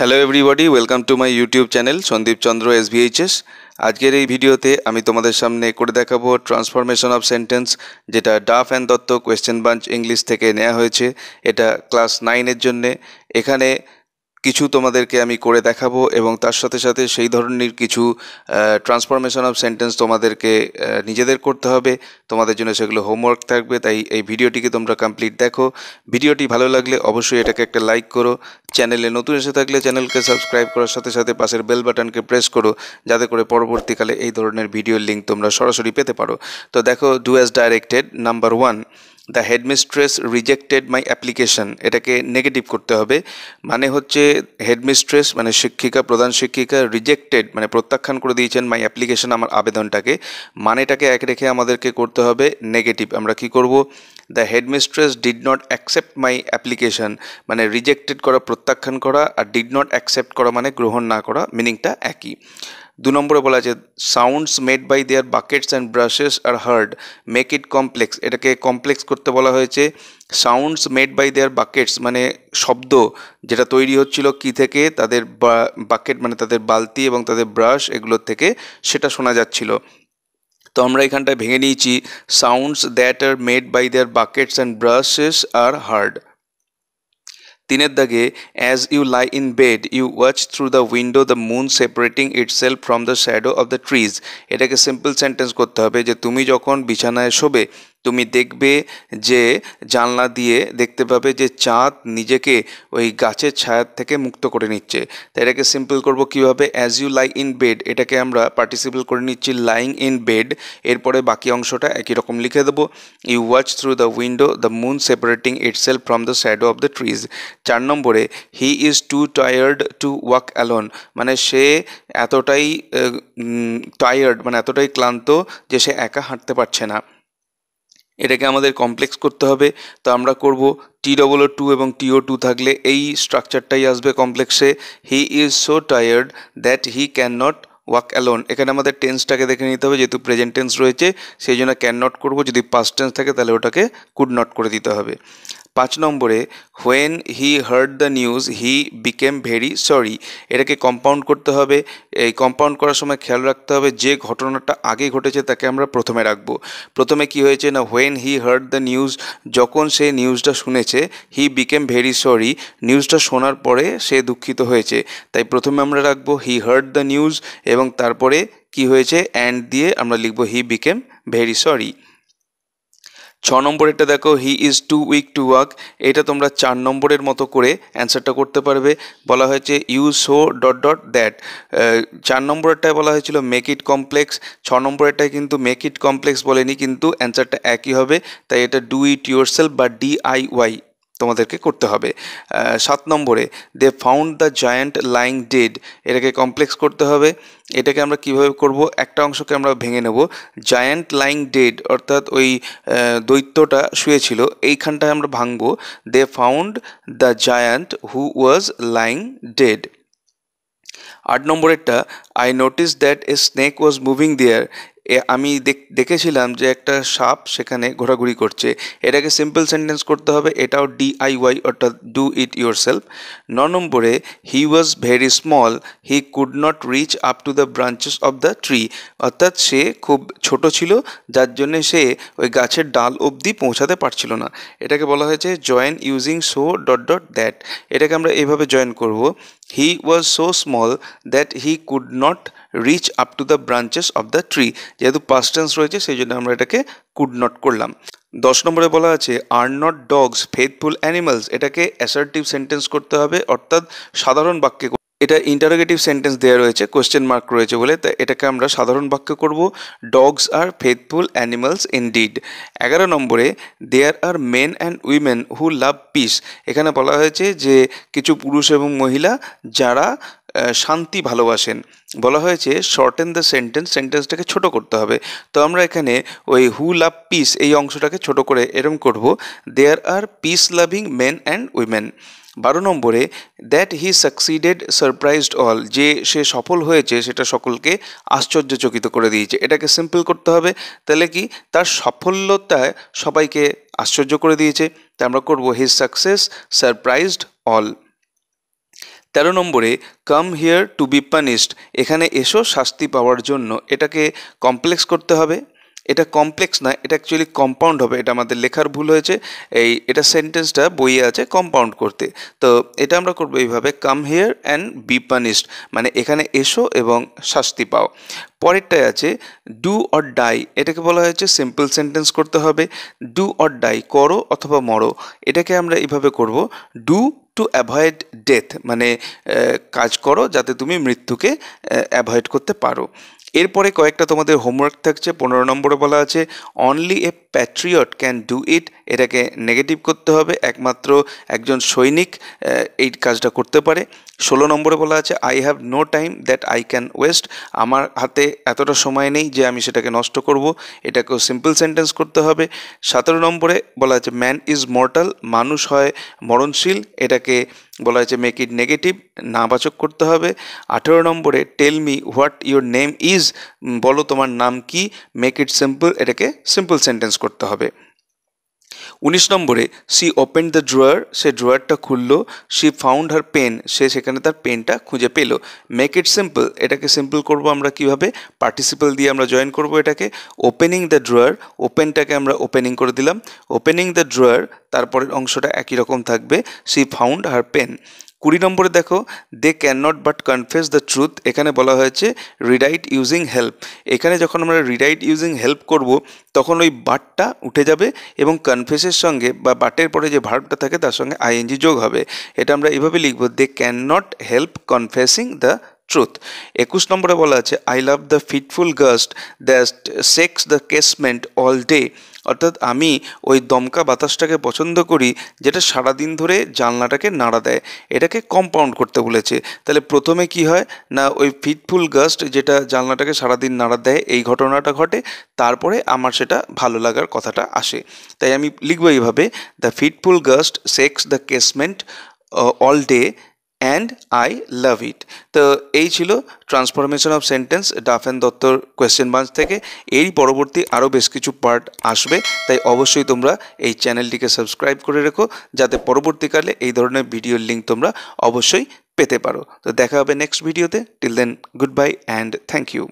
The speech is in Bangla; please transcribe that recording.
hello everybody welcome to my YouTube channel Sandeep Chandra SBHS আজকের এই ভিডিওতে আমি তোমাদের সামনে করে দেখাবো ট্রান্সফরমেশন অফ সেন্টেন্স যেটা Duff and Dutta question bank English থেকে নেওয়া হয়েছে এটা ক্লাস নাইনের জন্যে এখানে কিছু তোমাদেরকে আমি করে দেখাবো এবং তার সাথে সাথে সেই ধরনের কিছু ট্রান্সফরমেশন অফ সেন্টেন্স তোমাদেরকে নিজেদের করতে হবে তোমাদের জন্য সেগুলো হোমওয়ার্ক থাকবে তাই এই ভিডিওটিকে তোমরা কমপ্লিট দেখো ভিডিওটি ভালো লাগলে অবশ্যই এটাকে একটা লাইক করো চ্যানেলে নতুন এসে থাকলে চ্যানেলকে সাবস্ক্রাইব করার সাথে সাথে পাশের বেল বাটনকে প্রেস করো যাতে করে পরবর্তীকালে এই ধরনের ভিডিওর লিঙ্ক তোমরা সরাসরি পেতে পারো তো দেখো do as directed number one the headmistress rejected my application এটাকে নেগেটিভ করতে হবে মানে হচ্ছে হেডমিস্ট্রেস মানে শিক্ষিকা প্রধান শিক্ষিকা রিজেক্টেড মানে প্রত্যাখ্যান করে দিয়েছেন মাই অ্যাপ্লিকেশন আমার আবেদনটাকে মানেটাকে এক রেখে আমাদেরকে করতে হবে নেগেটিভ আমরা কি করব the headmistress did not accept my application মানে রিজেক্টেড করা প্রত্যাখ্যান করা আর ডিড নট অ্যাকসেপ্ট করা মানে গ্রহণ না করা মিনিংটা একই দু নম্বরে বলা আছে sounds made by their buckets and brushes are hard make it complex এটাকে কমপ্লেক্স করতে বলা হয়েছে sounds made by their buckets মানে শব্দ যেটা তৈরি হচ্ছিল কি থেকে তাদের বাকেট মানে তাদের বালতি এবং তাদের ব্রাশ এগুলোর থেকে সেটা শোনা যাচ্ছিল তো আমরা এখানটায় ভেঙে নিয়েছি sounds that are made by their buckets and brushes are hard তিনের দাগে as you lie in bed you watch through the window the moon separating self from the shadow of the trees এটাকে সিম্পল সেন্টেন্স করতে হবে যে তুমি যখন বিছানায় শোবে তুমি দেখবে যে জানলা দিয়ে দেখতে পাবে যে চাঁদ নিজেকে ওই গাছের ছায়ার থেকে মুক্ত করে নিচ্ছে তাই এটাকে সিম্পল করব কিভাবে as you lie in bed এটাকে আমরা পার্টিসিপেল করে নিচ্ছি লাইং ইন বেড এরপরে বাকি অংশটা একই রকম লিখে দেবো you watch through the window the moon separating self from the shadow of the trees চার নম্বরে he is too tired to walk alone মানে সে এতটাই টায়ার্ড মানে এতটাই ক্লান্ত যে সে একা হাঁটতে পারছে না এটাকে আমাদের কমপ্লেক্স করতে হবে তো আমরা করব টি ডবল টু এবং টিও টু থাকলে এই স্ট্রাকচারটাই আসবে কমপ্লেক্সে he is so tired that he can not walk alone এখানে আমাদের টেন্সটাকে দেখে নিতে হবে যেহেতু প্রেজেন্ট টেন্স রয়েছে সেই জন্য ক্যান নট করবো যদি পাস্ট টেন্স থাকে তাহলে ওটাকে কুড নট করে দিতে হবে পাঁচ নম্বরে when he heard the news he became very sorry এটাকে কম্পাউন্ড করতে হবে এই কম্পাউন্ড করার সময় খেয়াল রাখতে হবে যে ঘটনাটা আগে ঘটেছে তাকে আমরা প্রথমে রাখবো প্রথমে কি হয়েছে না when he heard the news যখন সে নিউজটা শুনেছে হি বিকেম ভেরি সরি নিউজটা শোনার পরে সে দুঃখিত হয়েছে তাই প্রথমে আমরা রাখবো হি হার্ড দ্য নিউজ এবং তারপরে কি হয়েছে অ্যান্ড দিয়ে আমরা লিখবো হি বিকেম ভেরি সরি ছ নম্বরেরটা দেখো he is too weak to work এটা তোমরা চার নম্বরের মতো করে অ্যান্সারটা করতে পারবে বলা হয়েছে you show dot dot that চার নম্বরেরটায় বলা হয়েছিল মেক ইট কমপ্লেক্স ছ নম্বরেরটায় কিন্তু মেক ইট কমপ্লেক্স বলেনি কিন্তু অ্যান্সারটা একই হবে তাই এটা ডু ইট ইউর সেলফ বা ডি আই ওয়াই তোমাদেরকে করতে হবে সাত নম্বরে they found the giant lying dead এটাকে কমপ্লেক্স করতে হবে এটাকে আমরা কিভাবে করব একটা অংশকে আমরা ভেঙে নেব জায়ান্ট লাইং ডেড অর্থাৎ ওই দৈত্যটা শুয়েছিল এইখানটায় আমরা ভাঙবো they found the giant who was lying dead আট নম্বরেরটা I notice that a snake was moving there আমি দেখেছিলাম যে একটা সাপ সেখানে ঘোরাঘুরি করছে এটাকে সিম্পল সেন্টেন্স করতে হবে এটাও ডিআইওয়াই অর্থাৎ ডু ইট ইউর সেলফ ন নম্বরে he was very small he could not reach up to the branches of the tree অর্থাৎ সে খুব ছোট ছিল যার জন্য সে ওই গাছের ডাল অবধি পৌঁছাতে পারছিল না এটাকে বলা হয়েছে join using so dot dot that এটাকে আমরা এভাবে জয়েন করব he was so small that he could not reach up to the branches of the tree যেহেতু পাস্ট টেন্স রয়েছে সেই জন্য আমরা এটাকে কুড নট করলাম দশ নম্বরে বলা আছে are not dogs faithful animals এটাকে অ্যাসার্টিভ সেন্টেন্স করতে হবে অর্থাৎ সাধারণ বাক্যে এটা ইন্টারোগেটিভ সেন্টেন্স দেওয়া রয়েছে কোয়েশ্চেন মার্ক রয়েছে বলে তাই এটাকে আমরা সাধারণ বাক্য করব dogs are faithful animals indeed এগারো নম্বরে there are men and women who love peace এখানে বলা হয়েছে যে কিছু পুরুষ এবং মহিলা যারা শান্তি ভালোবাসেন বলা হয়েছে শর্ট ইন দ্য সেন্টেন্স সেন্টেন্সটাকে ছোট করতে হবে তো আমরা এখানে ওই হু লাভ পিস এই অংশটাকে ছোট করে এরম করব there are peace loving men and women বারো নম্বরে that he succeeded surprised all যে সে সফল হয়েছে সেটা সকলকে আশ্চর্যচকিত করে দিয়েছে এটাকে সিম্পল করতে হবে তাহলে কি তার সাফল্যতায় সবাইকে আশ্চর্য করে দিয়েছে তা আমরা করবো হিজ সাকসেস সারপ্রাইজড অল তেরো নম্বরে come here to be punished এখানে এসো শাস্তি পাওয়ার জন্য এটাকে কমপ্লেক্স করতে হবে এটা কমপ্লেক্স না এটা অ্যাকচুয়ালি কম্পাউন্ড হবে এটা আমাদের লেখার ভুল হয়েছে এই এটা সেন্টেন্সটা বইয়ে আছে কম্পাউন্ড করতে তো এটা আমরা করবো এইভাবে come here and be punished মানে এখানে এসো এবং শাস্তি পাও পরেরটায় আছে ডু অর ডাই এটাকে বলা হয়েছে সিম্পল সেন্টেন্স করতে হবে ডু অর ডাই করো অথবা মরো এটাকে আমরা এইভাবে করব ডু টু অ্যাভয়েড ডেথ মানে কাজ করো যাতে তুমি মৃত্যুকে অ্যাভয়েড করতে পারো এরপরে কয়েকটা তোমাদের হোমওয়ার্ক থাকছে পনেরো নম্বরে বলা আছে only a patriot can do it এটাকে নেগেটিভ করতে হবে একমাত্র একজন সৈনিক এই কাজটা করতে পারে ষোলো নম্বরে বলা আছে I have no time that I can waste আমার হাতে এতটা সময় নেই যে আমি সেটাকে নষ্ট করব এটাকেও সিম্পল সেন্টেন্স করতে হবে সতেরো নম্বরে বলা আছে ম্যান ইজ মর্টাল মানুষ হয় মরণশীল এটাকে বলা হয়েছে মেক ইট নেগেটিভ নাবাচক করতে হবে আঠেরো নম্বরে tell me what your name is বলো তোমার নাম কি মেক ইট সিম্পল এটাকে সিম্পল সেন্টেন্স করতে হবে উনিশ নম্বরে সি ওপেন দ্য ড্রয়ার সে ড্রয়ারটা খুললো সি ফাউন্ড হার পেন সে সেখানে তার পেনটা খুঁজে পেল মেক ইট সিম্পল এটাকে সিম্পল করব আমরা কিভাবে পার্টিসিপল দিয়ে আমরা জয়েন করব এটাকে ওপেনিং দ্য ড্রয়ার ওপেনটাকে আমরা ওপেনিং করে দিলাম ওপেনিং দ্য ড্রয়ার তারপরের অংশটা একই রকম থাকবে সি ফাউন্ড হার পেন কুড়ি নম্বরে দেখো they can not but confess the truth এখানে বলা হয়েছে রিডাইট ইউজিং হেল্প এখানে যখন আমরা রিডাইট ইউজিং হেল্প করব তখন ওই বাটটা উঠে যাবে এবং কনফেসের সঙ্গে বা বাটের পরে যে ভার্বটা থাকে তার সঙ্গে আইএনজি যোগ হবে এটা আমরা এভাবে লিখব they can not help confessing the truth একুশ নম্বরে বলা আছে I love the fitful gust that shakes the casement all day অর্থাৎ আমি ওই দমকা বাতাসটাকে পছন্দ করি যেটা সারাদিন ধরে জানলাটাকে নাড়া দেয় এটাকে কম্পাউন্ড করতে বলেছে তাহলে প্রথমে কি হয় না ওই ফিটফুল গাস্ট যেটা জানলাটাকে সারাদিন নাড়া দেয় এই ঘটনাটা ঘটে তারপরে আমার সেটা ভালো লাগার কথাটা আসে তাই আমি লিখব এইভাবে the fitful gust shakes the casement all day and I love it তো এই ছিল ট্রান্সফরমেশন অফ সেন্টেন্স ডাফেন দত্তর কোয়েশ্চেন বাঞ্চ থেকে এরই পরবর্তী আরও বেশ কিছু পার্ট আসবে তাই অবশ্যই তোমরা এই চ্যানেলটিকে সাবস্ক্রাইব করে রেখো যাতে পরবর্তীকালে এই ধরনের ভিডিওর লিঙ্ক তোমরা অবশ্যই পেতে পারো তো দেখা হবে নেক্সট ভিডিওতে till then goodbye and thank you